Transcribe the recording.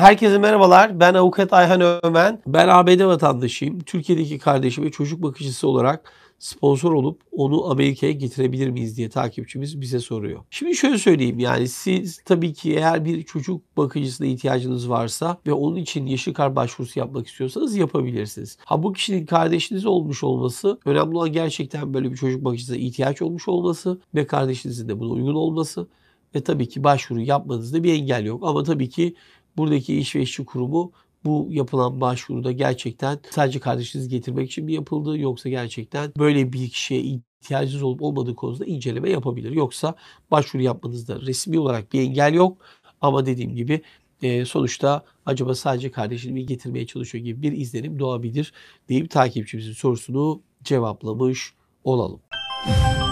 Herkese merhabalar. Ben avukat Ayhan Ömen. Ben ABD vatandaşıyım. Türkiye'deki kardeşime çocuk bakıcısı olarak sponsor olup onu Amerika'ya getirebilir miyiz diye takipçimiz bize soruyor. Şimdi şöyle söyleyeyim yani siz tabii ki eğer bir çocuk bakıcısına ihtiyacınız varsa ve onun için yeşil kart başvurusu yapmak istiyorsanız yapabilirsiniz. Ha bu kişinin kardeşiniz olmuş olması önemli olan gerçekten böyle bir çocuk bakıcısına ihtiyaç olmuş olması ve kardeşinizin de buna uygun olması ve tabii ki başvuru yapmanızda bir engel yok. Ama tabii ki buradaki iş ve işçi kurumu bu yapılan başvuruda gerçekten sadece kardeşinizi getirmek için mi yapıldı yoksa gerçekten böyle bir kişiye ihtiyacınız olup olmadığı konusunda inceleme yapabilir. Yoksa başvuru yapmanızda resmi olarak bir engel yok ama dediğim gibi e, sonuçta acaba sadece kardeşini mi getirmeye çalışıyor gibi bir izlenim doğabilir deyip takipçimizin sorusunu cevaplamış olalım. Müzik